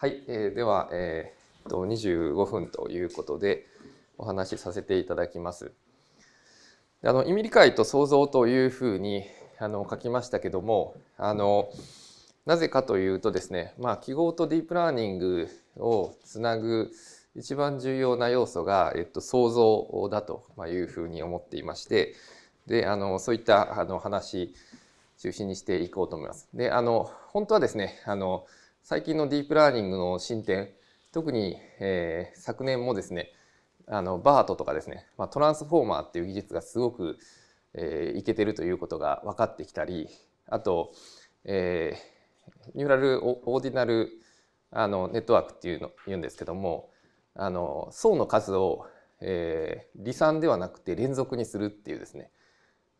はい、えー、では、えー、と25分ということでお話しさせていただきます。あの意味理解と想像というふうに、あの書きましたけどもあのなぜかというとですね、まあ、記号とディープラーニングをつなぐ一番重要な要素が、えっと、想像だというふうに思っていましてであのそういったあの話中心にしていこうと思います。であの本当はですねあの最近のディープラーニングの進展特に、えー、昨年もですねあのバートとかですね、まあ、トランスフォーマーっていう技術がすごくえいけてるということが分かってきたりあと、えー、ニューラルオーディナルあのネットワークっていうの言うんですけどもあの層の数を、えー、離散ではなくて連続にするっていうですね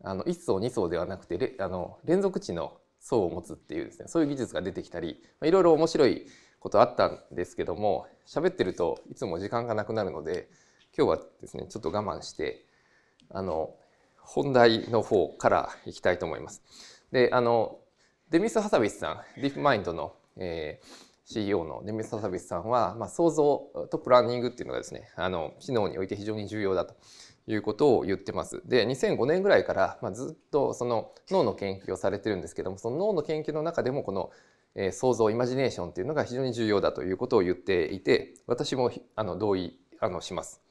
あの1層2層ではなくてあの連続値の層を持つっていうですねそういう技術が出てきたりいろいろ面白いことあったんですけども喋ってるといつも時間がなくなるので今日はですねちょっと我慢してあの本題の方からいきたいと思います。で、あの、デミス・ハサビスさん、ディープマインドの、えー、CEO のデミス・ハサビスさんは、まあ、想像とプランニングっていうのがですね、あの、機能において非常に重要だということを言ってます。で、2005年ぐらいから、まあ、ずっとその脳の研究をされてるんですけども、その脳の研究の中でもこの、え想像、イマジネーションっていうのが非常に重要だということを言っていて、私もあの同意あのします。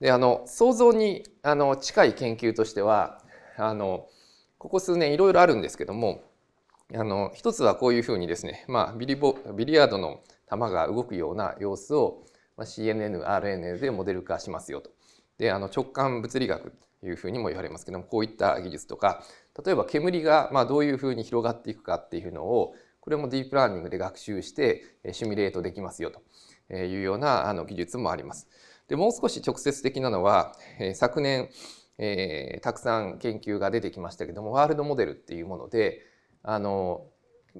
であの想像にあの近い研究としてはあのここ数年いろいろあるんですけどもあの一つはこういうふうにですね、まあ、ビリボビリヤードの球が動くような様子を、まあ、CNNRNA でモデル化しますよと。であの直感物理学というふうにも言われますけどもこういった技術とか例えば煙がまあどういうふうに広がっていくかっていうのをこれもディープラーニングで学習してシミュレートできますよというようなあの技術もあります。でもう少し直接的なのは、えー、昨年、えー、たくさん研究が出てきましたけどもワールドモデルっていうものであの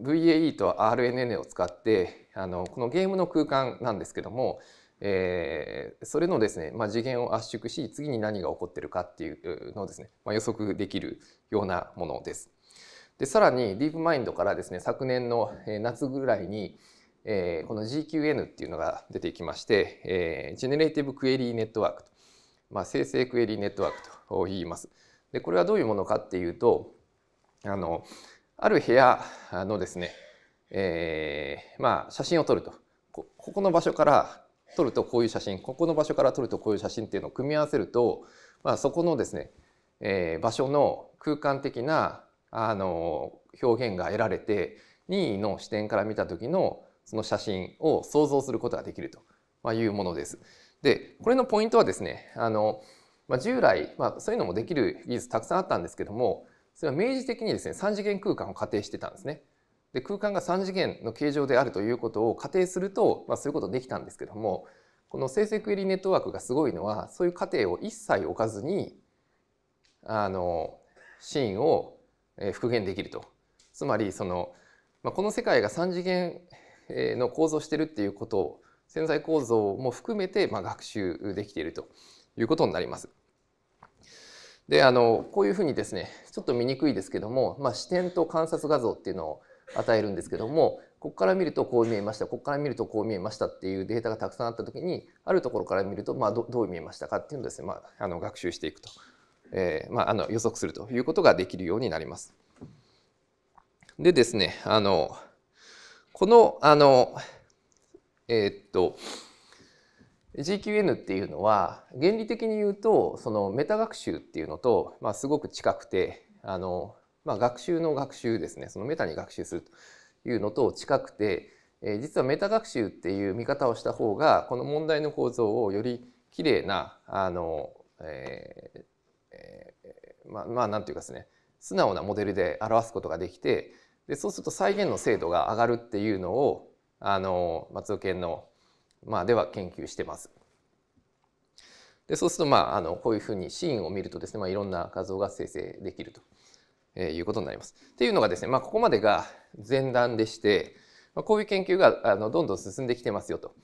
VAE と RNN を使ってあのこのゲームの空間なんですけども、えー、それのですね、まあ、次元を圧縮し次に何が起こってるかっていうのをですね、まあ、予測できるようなものです。でさらにディープマインドからですね昨年の夏ぐらいにえー、この GQN っていうのが出てきまして、えー、ジェネレーティブクエリーネットワークと、まあ、生成クエリーネットワークと言います。でこれはどういうものかっていうとあのある部屋のですね、えー、まあ、写真を撮るとここの場所から撮るとこういう写真ここの場所から撮るとこういう写真っていうのを組み合わせると、まあ、そこのですね、えー、場所の空間的なあの表現が得られて任意の視点から見た時のその写真を想像することができるというものです。でこれのポイントはですねあの、まあ、従来、まあ、そういうのもできる技術たくさんあったんですけどもそれは明示的にですね3次元空間を仮定してたんですね。で空間が3次元の形状であるということを仮定すると、まあ、そういうことできたんですけどもこの生成クエリネットワークがすごいのはそういう過程を一切置かずにあのシーンを復元できると。つまりその、まあ、この世界が3次元の構造してるっていうことを潜在構造も含めてまあ学習できているということになります。であのこういうふうにですねちょっと見にくいですけども、まあ、視点と観察画像っていうのを与えるんですけどもここから見るとこう見えましたここから見るとこう見えましたっていうデータがたくさんあった時にあるところから見ると、まあ、どう見えましたかっていうのをですね、まあ、あの学習していくと、えーまあ、あの予測するということができるようになります。でですねあのこの、あの、えー、っと、GQN っていうのは原理的に言うとそのメタ学習っていうのと、まあ、すごく近くてあの、まあ、学習の学習ですねそのメタに学習するというのと近くて、えー、実はメタ学習っていう見方をした方がこの問題の構造をより綺麗なあの、えーえー、まあ、まあ、なんていうかですね素直なモデルで表すことができてでそうすると再現の精度が上がるっていうのをあの松尾研の、まあ、では研究してます。でそうすると、まあ、あのこういうふうにシーンを見るとですね、まあ、いろんな画像が生成できると、えいうことになります。っていうのがですね、まあ、ここまでが前段でして、まあ、こういう研究があのどんどん進んできてますよと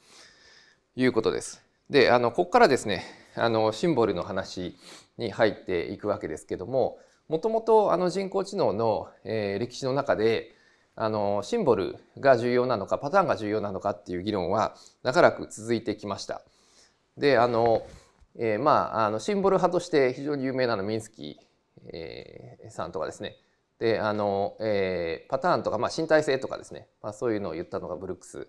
いうことです。であのここからですねあのシンボルの話に入っていくわけですけどももともとあの人工知能の、えー、歴史の中であのシンボルが重要なのかパターンが重要なのかっていう議論は長らく続いてきました。であの、えー、まああのシンボル派として非常に有名なのミンスキー、えー、さんとかですねであの、えー、パターンとか、まあ、身体性とかですね、まあ、そういうのを言ったのがブルックス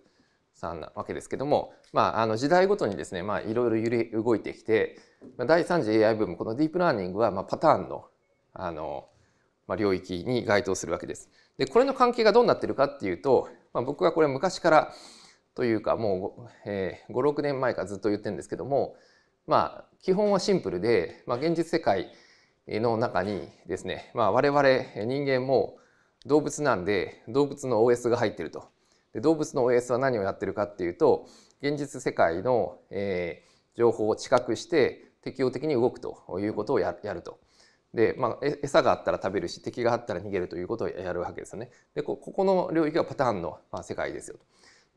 さんなわけですけども、まあ、あの時代ごとにですね、まあ、いろいろ揺れ動いてきて第3次 AI ブームこのディープラーニングは、まあ、パターンのあの、まあ、領域に該当するわけです。でこれの関係がどうなってるかっていうと、まあ、僕はこれ昔からというかもう、えー、56年前からずっと言ってるんですけども、まあ、基本はシンプルで、まあ、現実世界の中にですね、まあ、我々人間も動物なんで動物の OS が入ってると。で動物の OS は何をやってるかっていうと現実世界の、えー、情報を知覚して適応的に動くということをやると。で、まあ、餌があったら食べるし敵があったら逃げるということをやるわけですよね。でここの領域がパターンの、まあ、世界ですよと。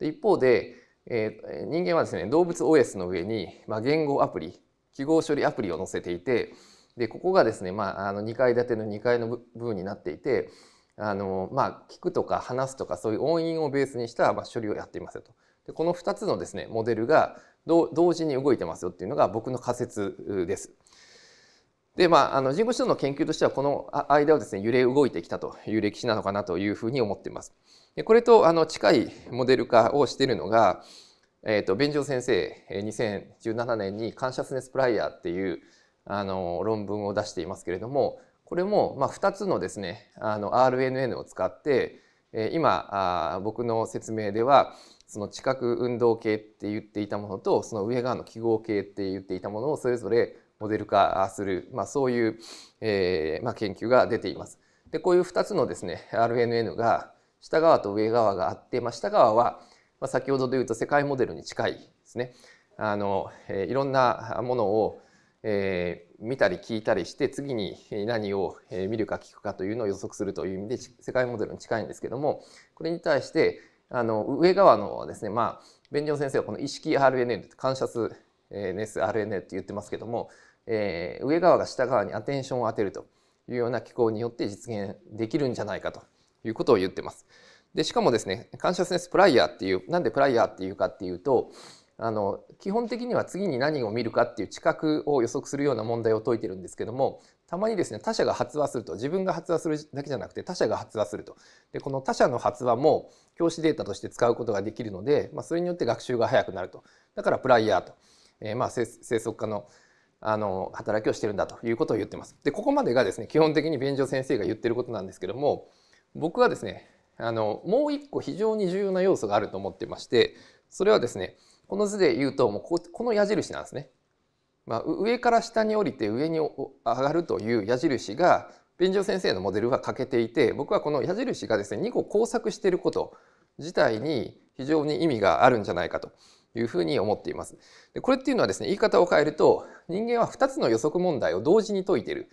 で一方で、えー、人間はですね動物 OS の上に、まあ、言語アプリ記号処理アプリを載せていてでここがですね、まあ、あの2階建ての2階の部分になっていてあの、まあ、聞くとか話すとかそういう音韻をベースにした、まあ、処理をやっていますよと。でこの2つのですねモデルが同時に動いてますよっていうのが僕の仮説です。で、まあ、あの人工知能の研究としてはこの間をですね揺れ動いてきたという歴史なのかなというふうに思っています。でこれとあの近いモデル化をしているのが、えーと、便ベ先生2017年に「カンシャスネス・プライヤー」っていうあの論文を出していますけれどもこれも、まあ、2つのですねあの RNN を使って、え今あ僕の説明ではその知覚運動系って言っていたものとその上側の記号系って言っていたものをそれぞれモデル化する、まあ、そういう、えーまあ、研究が出ています。でこういう2つのですね RNN が下側と上側があって、まあ、下側は、まあ、先ほどで言うと世界モデルに近いですねあの、えー、いろんなものを、えー、見たり聞いたりして次に何を見るか聞くかというのを予測するという意味で世界モデルに近いんですけどもこれに対してあの上側のですねまあ弁上先生はこの意識 RNN 感謝数ネス r n n って言ってますけどもえー、上側が下側にアテンションを当てるというような機構によって実現できるんじゃないかということを言ってます。でしかもですねカンシャスネスプライヤーっていうなんでプライヤーっていうかっていうとあの基本的には次に何を見るかっていう知覚を予測するような問題を解いてるんですけどもたまにですね他者が発話すると自分が発話するだけじゃなくて他者が発話するとでこの他者の発話も教師データとして使うことができるので、まあ、それによって学習が早くなるとだからプライヤーと、えー、まあ生息化のあの働きをしてるんだということを言ってます。でここまでがですね基本的に便所先生が言ってることなんですけども僕はですねあのもう一個非常に重要な要素があると思ってましてそれはですねこの図で言うともうここの矢印なんですね。まあ、上から下に降りて上に上がるという矢印が便所先生のモデルは欠けていて僕はこの矢印がですね2個交錯していること自体に非常に意味があるんじゃないかというふうに思っています。でこれっていうのはですね言い方を変えると人間は2つの予測問題を同時に解いてる。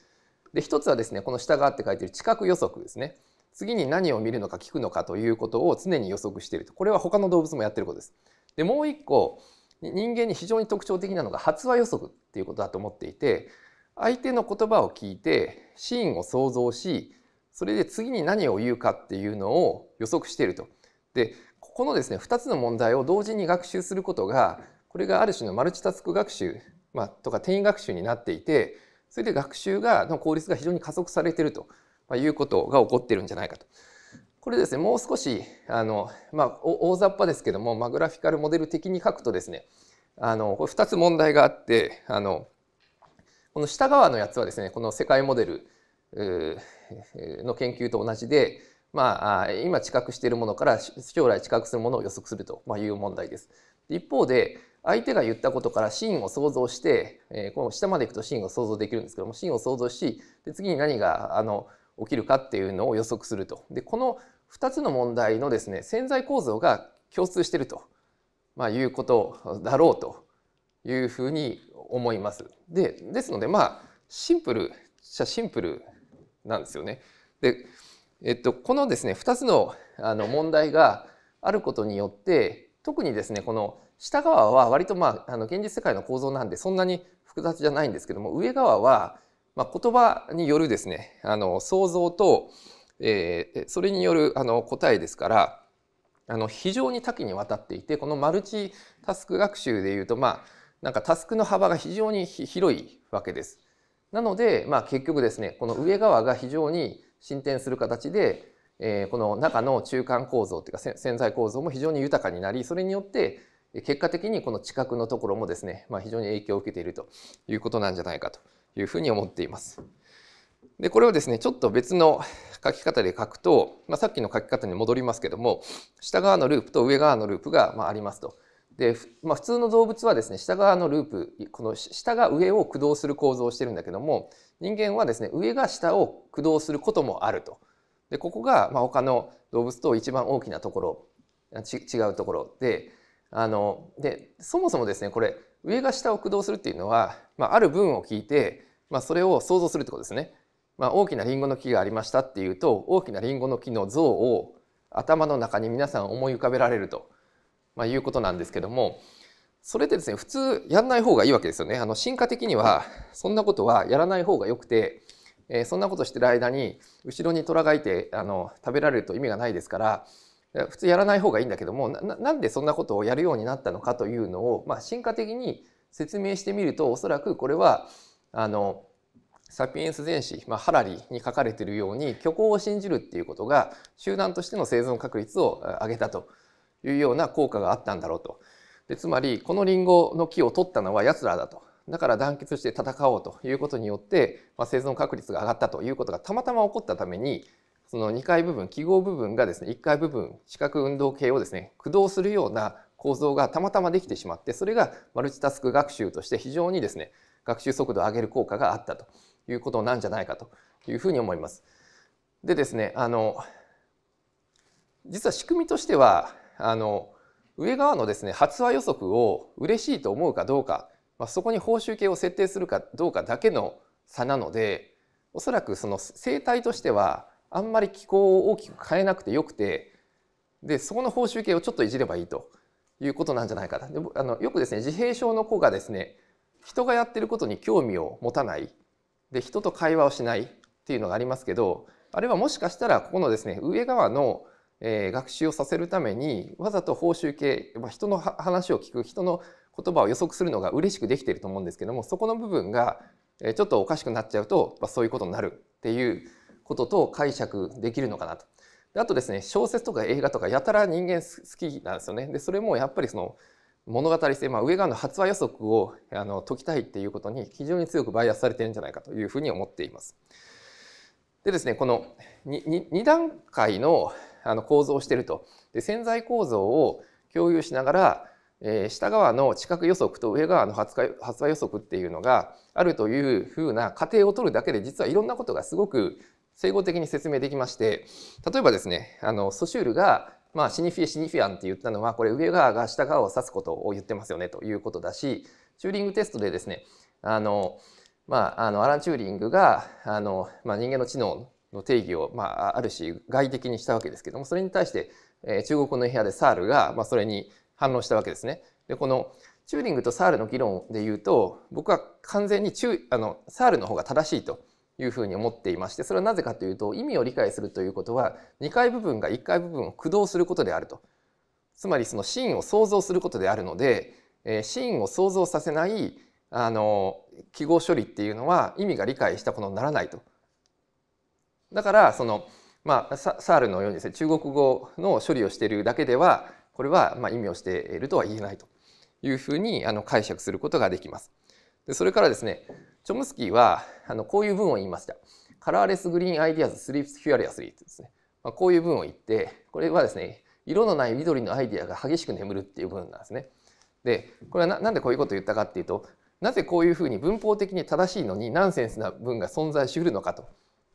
で1つはですねこの下側って書いてる知覚予測ですね。次に何を見るのか聞くのかということを常に予測しているとこれは他の動物もやってることです。でもう一個人間に非常に特徴的なのが発話予測っていうことだと思っていて相手の言葉を聞いてシーンを想像しそれで次に何を言うかっていうのを予測していると。でこのですね2つの問題を同時に学習することがこれがある種のマルチタスク学習、まあ、とか転移学習になっていてそれで学習がの効率が非常に加速されてるということが起こってるんじゃないかと。これですねもう少しあの、まあ、大雑把ですけども、まあ、グラフィカルモデル的に書くとですねあのこれ2つ問題があってあのこの下側のやつはですねこの世界モデルの研究と同じでまあ、今知覚しているものから将来知覚するものを予測するという問題です。一方で相手が言ったことからシーンを想像して、えこの下までいくとシーンを想像できるんですけどもシーンを想像しで次に何があの起きるかっていうのを予測すると。でこの2つの問題のですね潜在構造が共通していると、まあ、いうことだろうというふうに思います。でですのでまあシンプルシンプルなんですよね。でえっと、このですね、2つのあの問題があることによって、特にですね、この下側は割とまあ、あの現実世界の構造なんでそんなに複雑じゃないんですけども、上側は、まあ、言葉によるですね、あの想像と、えー、それによるあの答えですから、あの非常に多岐にわたっていて、このマルチタスク学習でいうと、まあ、なんかタスクの幅が非常に広いわけです。なので、まあ、結局ですねこの上側が非常に進展する形で、えー、この中の中間構造というか潜在構造も非常に豊かになりそれによって結果的にこの地殻のところもですね、まあ、非常に影響を受けているということなんじゃないかというふうに思っています。でこれをですねちょっと別の書き方で書くと、まあ、さっきの書き方に戻りますけども下側のループと上側のループがまありますと。で、まあ、普通の動物はですね下側のループこの下が上を駆動する構造をしてるんだけども人間はですね上が下を駆動することもあると。でここがまあ他の動物と一番大きなところ違うところであのでそもそもですねこれ上が下を駆動するっていうのは、まあ、ある文を聞いて、まあ、それを想像するってことですね。まあ、大きなリンゴの木がありましたっていうと大きなリンゴの木の像を頭の中に皆さん思い浮かべられると。まあ、いうことなんですけどもそれでですね普通やんない方がいいわけですよね。あの進化的にはそんなことはやらない方がよくて、えー、そんなことしてる間に後ろに虎がいてあの食べられると意味がないですから普通やらない方がいいんだけどもなんでそんなことをやるようになったのかというのを、まあ、進化的に説明してみるとおそらくこれはあのサピエンス全史、まあ、ハラリに書かれているように虚構を信じるっていうことが集団としての生存確率を上げたというような効果があったんだろうと。でつまりこのリンゴの木を取ったのは奴らだと。だから団結して戦おうということによって、まあ、生存確率が上がったということがたまたま起こったためにその2階部分記号部分がですね1階部分視覚運動系をですね駆動するような構造がたまたまできてしまってそれがマルチタスク学習として非常にですね学習速度を上げる効果があったということなんじゃないかというふうに思います。でですねあの実は仕組みとしてはあの上側のですね発話予測を嬉しいと思うかどうか、まあ、そこに報酬系を設定するかどうかだけの差なのでおそらくその生態としてはあんまり気候を大きく変えなくてよくてでそこの報酬系をちょっといじればいいということなんじゃないかなであのよくですね自閉症の子がですね人がやってることに興味を持たないで人と会話をしないっていうのがありますけどあれはもしかしたらここのですね上側のえー、学習をさせるためにわざと報酬系、まあ、人の話を聞く人の言葉を予測するのが嬉しくできていると思うんですけどもそこの部分がちょっとおかしくなっちゃうと、まあ、そういうことになるっていうことと解釈できるのかなと。であとですね小説とか映画とかやたら人間好きなんですよね。でそれもやっぱりその物語性、まあ、上側の発話予測をあの解きたいっていうことに非常に強くバイアスされてるんじゃないかというふうに思っています。でですねこの 2, 2段階のあの構造をしてると。で潜在構造を共有しながら、えー、下側の知覚予測と上側の発話予測っていうのがあるというふうな過程を取るだけで実はいろんなことがすごく整合的に説明できまして例えばですねあのソシュールがまあ、シニフィエシニフィアンって言ったのはこれ上側が下側を指すことを言ってますよねということだしチューリングテストでですねあの、まあ、あのアラン・チューリングがあの、まあ、人間の知能の定義を、まあ、ある種外的にしたわけですけどもそれに対して、えー、中国の部屋でサールが、まあ、それに反応したわけですね。でこのチューリングとサールの議論で言うと僕は完全にチュあのサールの方が正しいというふうに思っていましてそれはなぜかというと意味を理解するということは2階部分が1階部分を駆動することであると。つまりそのシーンを想像することであるので、えー、シーンを想像させないあの記号処理っていうのは意味が理解したことにならないとだからその、まあ、サールのようにですね中国語の処理をしているだけではこれはま意味をしているとは言えないというふうにあの解釈することができます。でそれからですねチョムスキーはあのこういう文を言いました。カラーレスグリーンアイディアズスリープスフュアリアスリーですね、まあ、こういう文を言ってこれはですね色のない緑のアイディアが激しく眠るっていう文なんですね。でこれはんでこういうことを言ったかっていうとなぜこういうふうに文法的に正しいのにナンセンスな文が存在しうるのかと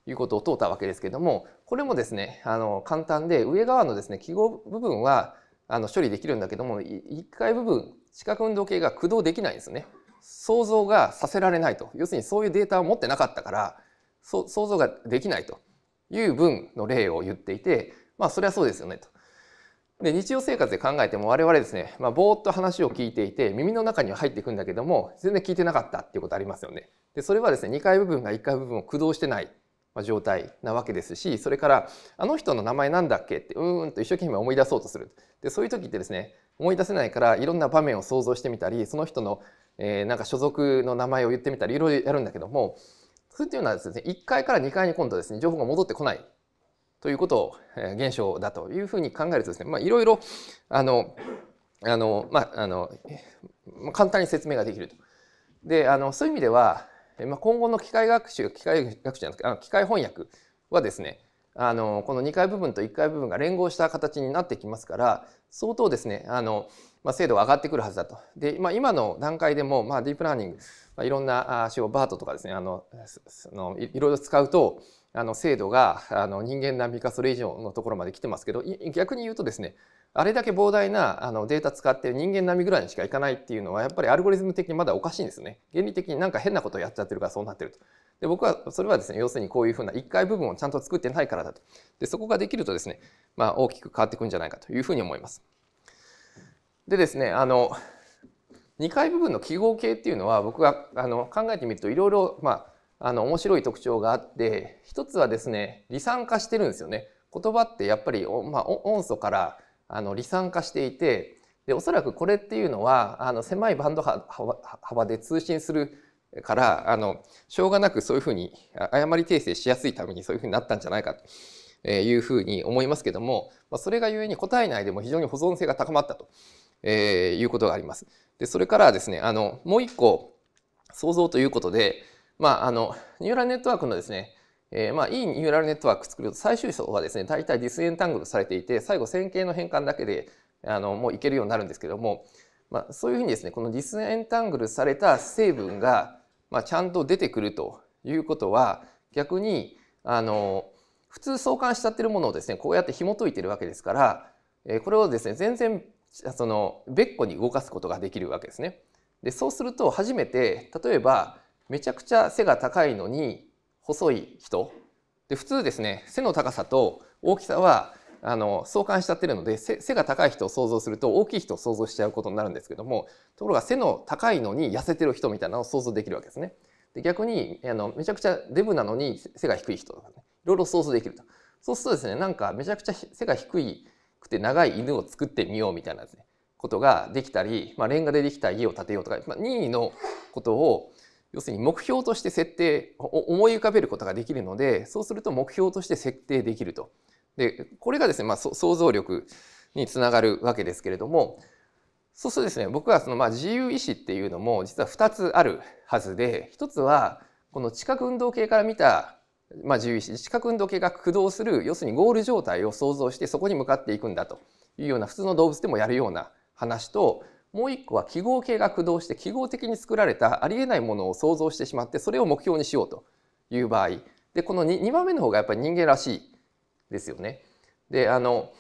いうことを問うたわけですけれどもこれもですねあの簡単で上側のですね記号部分はあの処理できるんだけども1回部分視覚運動系が駆動できないんですね。想像がさせられないと要するにそういうデータを持ってなかったから想像ができないという文の例を言っていてまあそれはそうですよねと。で日常生活で考えても我々ですね、まあ、ぼーっと話を聞いていて耳の中には入っていくんだけども全然聞いてなかったっていうことありますよね。でそれはですね2回部分が1回部分を駆動してない状態なわけですしそれからあの人の名前なんだっけってうーんと一生懸命思い出そうとするでそういう時ってですね思い出せないからいろんな場面を想像してみたりその人の、えー、なんか所属の名前を言ってみたりいろいろやるんだけどもそれっていうのはですね1階から2階に今度ですね情報が戻ってこないということを、えー、現象だというふうに考えるとですね、まあ、いろいろあのあの、まあ、あの簡単に説明ができると。であのそういう意味ではまあ、今後の機械学習機械学習じゃなくてあ機械翻訳はですねあのこの2階部分と1階部分が連合した形になってきますから相当ですねあの、まあ、精度が上がってくるはずだと。で、まあ、今の段階でも、まあ、ディープラーニング、まあ、いろんな手法バートとかですねあののいろいろ使うとあの精度があの人間並みかそれ以上のところまで来てますけど逆に言うとですねあれだけ膨大なあのデータ使って人間並みぐらいにしかいかないっていうのはやっぱりアルゴリズム的にまだおかしいんですね。原理的になんか変なことをやっちゃってるからそうなってると。で僕はそれはですね要するにこういうふうな1回部分をちゃんと作ってないからだと。でそこができるとですね、まあ、大きく変わってくんじゃないかというふうに思います。でですねあの2回部分の記号形っていうのは僕があの考えてみるといろいろまああの面白い特徴があって一つはですね離散化してるんですよね。言葉ってやっぱり、まあ、音素からあの離散化していてでおそらくこれっていうのはあの狭いバンド幅で通信するからあのしょうがなくそういうふうに誤り訂正しやすいためにそういうふうになったんじゃないかというふうに思いますけども、まそれがゆえに答え内でも非常に保存性が高まったと、えー、いうことがあります。でそれからですねあのもう一個想像ということで、まあ、あのニューラルネットワークのですねえー、まあ、いいニューラルネットワーク作ると最終層はですね、大体ディスエンタングルされていて、最後線形の変換だけで、あの、もういけるようになるんですけども、まあ、そういうふうにですね、このディスエンタングルされた成分が、まあ、ちゃんと出てくるということは、逆に、あの、普通相関しちゃってるものをですね、こうやって紐解いてるわけですから、えー、これをですね、全然、その、別個に動かすことができるわけですね。で、そうすると、初めて、例えば、めちゃくちゃ背が高いのに、細い人で普通ですね背の高さと大きさはあの相関しちゃってるので背が高い人を想像すると大きい人を想像しちゃうことになるんですけどもところが背の高いのに痩せてる人みたいなのを想像できるわけですね。で逆にあのめちゃくちゃデブなのに背が低い人とかねいろいろ想像できると。そうするとですねなんかめちゃくちゃ背が低くて長い犬を作ってみようみたいなですねことができたり、まあ、レンガでできた家を建てようとか、まあ、任意のことを要するに目標として設定思い浮かべることができるのでそうすると目標として設定できると。でこれがですね、まあ、想像力につながるわけですけれどもそうするとですね僕はそのまあ自由意志っていうのも実は2つあるはずで1つはこの知覚運動系から見たまあ、自由意志知覚運動系が駆動する要するにゴール状態を想像してそこに向かっていくんだというような普通の動物でもやるような話ともう一個は記号系が駆動して記号的に作られたありえないものを想像してしまってそれを目標にしようという場合でこの 2, 2番目の方がやっぱり人間らしいですよね。であの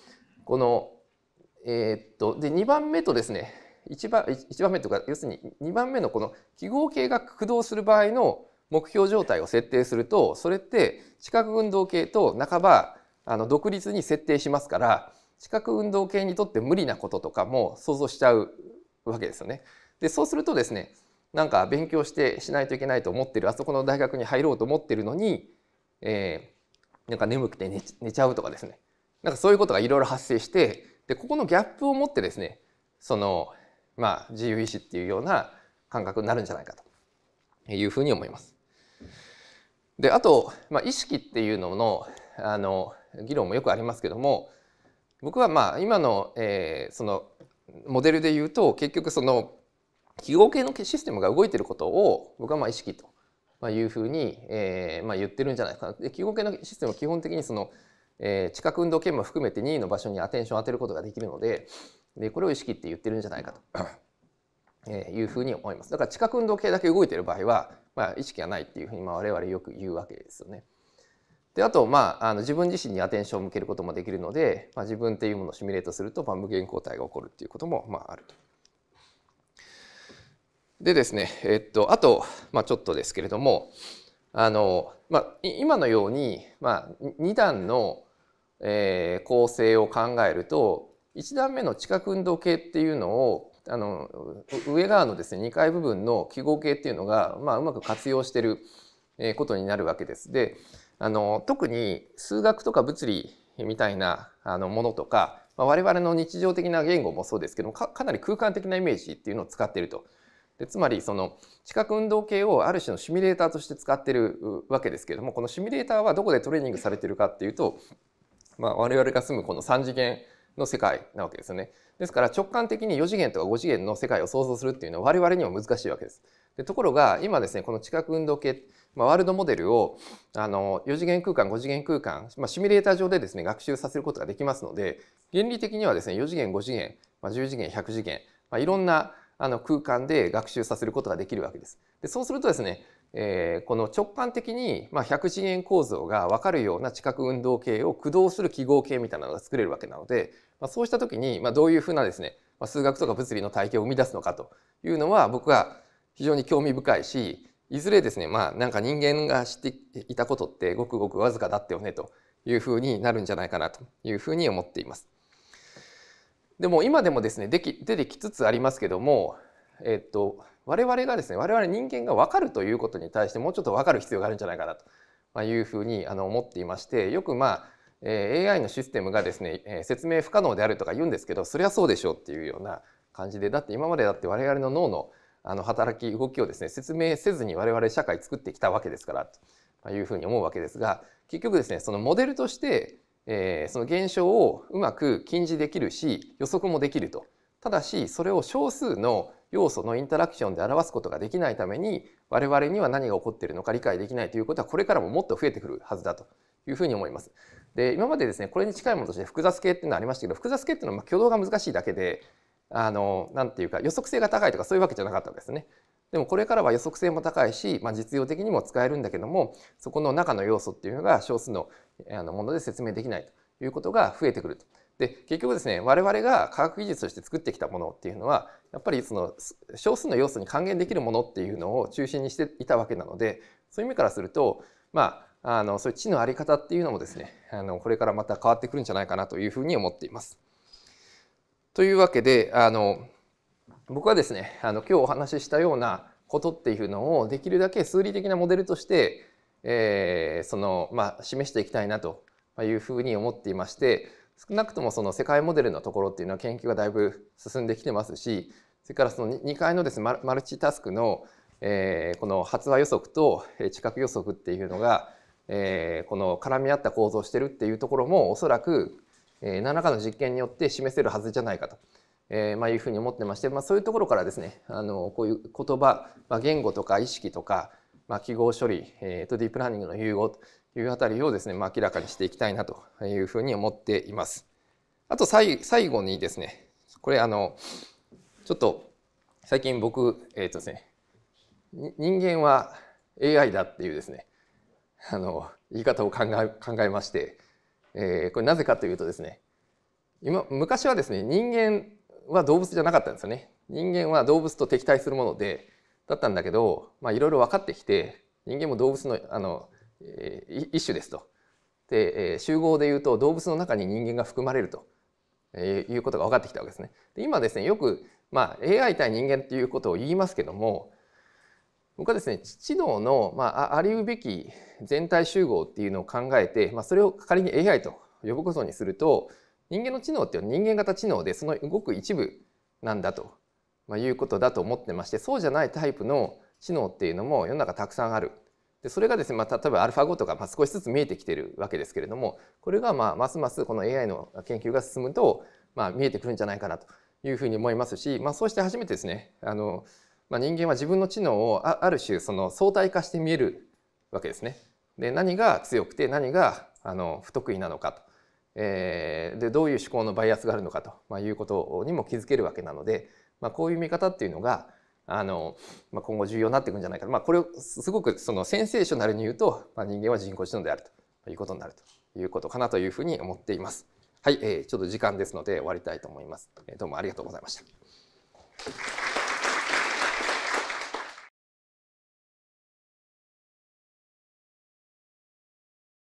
このえー、っとで2番目とですね1番 ,1 番目とか要するに2番目のこの記号系が駆動する場合の目標状態を設定するとそれって知覚運動系と半ばあの独立に設定しますから知覚運動系にとって無理なこととかも想像しちゃうわけですよね。でそうするとですねなんか勉強してしないといけないと思ってるあそこの大学に入ろうと思ってるのに、えー、なんか眠くて寝ちゃうとかですねなんかそういうことがいろいろ発生してでここのギャップを持ってですねそのまあ自由意志っていうような感覚になるんじゃないかというふうに思います。であと、まあ、意識っていうののあの議論もよくありますけども僕はまあ今の,、えー、そのモデルで言うと結局その記号系のシステムが動いてることを僕はまあ意識というふうに、えーまあ、言ってるんじゃないかな。で記号系のシステムは基本的にその、えー、知運動系も含めて任意の場所にアテンションを当てることができるのででこれを意識って言ってるんじゃないかと。えー、いうふうに思いますだから地殻運動系だけ動いてる場合は、まあ、意識がないっていうふうにまあ我々よく言うわけですよね。であと、まあ、あの自分自身にアテンションを向けることもできるので、まあ、自分っていうものをシミュレートすると、まあ、無限交代が起こるっていうことも、まあ、あると。でですね、えっと、あと、まあ、ちょっとですけれどもあの、まあ、今のように、まあ、2段の、えー、構成を考えると1段目の地殻運動系っていうのをあの上側のですね2階部分の記号系っていうのが、まあ、うまく活用してることになるわけです。であの特に数学とか物理みたいなあのものとか、まあ、我々の日常的な言語もそうですけどもかなり空間的なイメージっていうのを使っていると。でつまりその知覚運動系をある種のシミュレーターとして使ってるわけですけどもこのシミュレーターはどこでトレーニングされてるかっていうと、まあ、我々が住むこの3次元の世界なわけですよね。ですから直感的に4次元とか5次元の世界を想像するっていうのは我々にも難しいわけです。でところが今ですねこの知覚運動系まあ、ワールドモデルをあの4次元空間5次元空間、まあ、シミュレーター上でですね学習させることができますので原理的にはですね4次元5次元、まあ、10次元100次元、まあ、いろんなあの空間で学習させることができるわけです。でそうするとですね、えー、この直感的に、まあ、100次元構造が分かるような地殻運動系を駆動する記号系みたいなのが作れるわけなので、まあ、そうした時に、まあ、どういうふうなですね、まあ、数学とか物理の体系を生み出すのかというのは僕は非常に興味深いしいずれですね、まあなんか人間が知っていたことってごくごくわずかだったよねというふうになるんじゃないかなというふうに思っています。でも今でもですねでき出てきつつありますけども、えっと、我々がですね我々人間が分かるということに対してもうちょっと分かる必要があるんじゃないかなというふうにあの思っていましてよくまあ AI のシステムがですね説明不可能であるとか言うんですけどそりゃそうでしょうっていうような感じでだって今までだって我々の脳のあの働き動きをですね説明せずに我々社会作ってきたわけですからというふうに思うわけですが結局ですねそのモデルとして、えー、その現象をうまく禁じできるし予測もできると。ただしそれを少数の要素のインタラクションで表すことができないために我々には何が起こっているのか理解できないということはこれからももっと増えてくるはずだというふうに思います。で今までですねこれに近いものとして複雑系っていうのはありましたけど複雑系っていうのは挙動が難しいだけであのなんていうか予測性が高いとかそういうわけじゃなかったわけですね。でもこれからは予測性も高いし、まあ、実用的にも使えるんだけどもそこの中の要素っていうのが少数のもので説明できないということが増えてくると。で結局ですね我々が科学技術として作ってきたものっていうのはやっぱりその少数の要素に還元できるものっていうのを中心にしていたわけなのでそういう意味からするとまああのそういう知の在り方っていうのもですねあのこれからまた変わってくるんじゃないかなというふうに思っています。というわけであの僕はですねあの今日お話ししたようなことっていうのをできるだけ数理的なモデルとして、えー、そのまあ、示していきたいなというふうに思っていまして少なくともその世界モデルのところっていうのは研究がだいぶ進んできてますしそれからその2階のですねマルチタスクの、えー、この発話予測と知覚予測っていうのが、えー、この絡み合った構造をしてるっていうところもおそらくえ何らかの実験によって示せるはずじゃないかと、えまいうふうに思ってまして、まそういうところからですねあのこういう言葉、ま言語とか意識とか、ま記号処理、えー、とディープラーニングの融合というあたりをですね、ま明らかにしていきたいなというふうに思っています。あと最後にですねこれあのちょっと最近僕えっ、ー、とですね人間は AI だっていうですねあの言い方を考え考えましてえー、これなぜかというとですね今昔はですね人間は動物じゃなかったんですよね。人間は動物と敵対するものでだったんだけどいろいろ分かってきて人間も動物のあの、えー、一種ですと。で、えー、集合でいうと動物の中に人間が含まれると、えー、いうことが分かってきたわけですね。で今ですねよく、まあ、AI 対人間っていうことを言いますけども僕はですね知能の、まあ、ありうべき全体集合っていうのを考えて、まあ、それを仮に AI と呼ぶことにすると人間の知能っていうのは人間型知能でその動く一部なんだと、まあ、いうことだと思ってましてそうじゃないタイプの知能っていうのも世の中たくさんある。でそれがですね、まあ、例えばアルファ5とか、まあ、少しずつ見えてきてるわけですけれどもこれがまあますますこの AI の研究が進むと、まあ、見えてくるんじゃないかなというふうに思いますし、まあ、そうして初めてですねあのまあ、人間は自分の知能をある種その相対化して見えるわけですね。で何が強くて何があの不得意なのかと、えー、でどういう思考のバイアスがあるのかと、まあ、いうことにも気づけるわけなので、まあ、こういう見方っていうのがあの、まあ、今後重要になっていくんじゃないかまあ、これをすごくそのセンセーショナルに言うと、まあ、人間は人工知能であるということになるということかなというふうに思っています。はい、えー、ちょっと時間ですので終わりたいと思います。えどうもありがとうございました。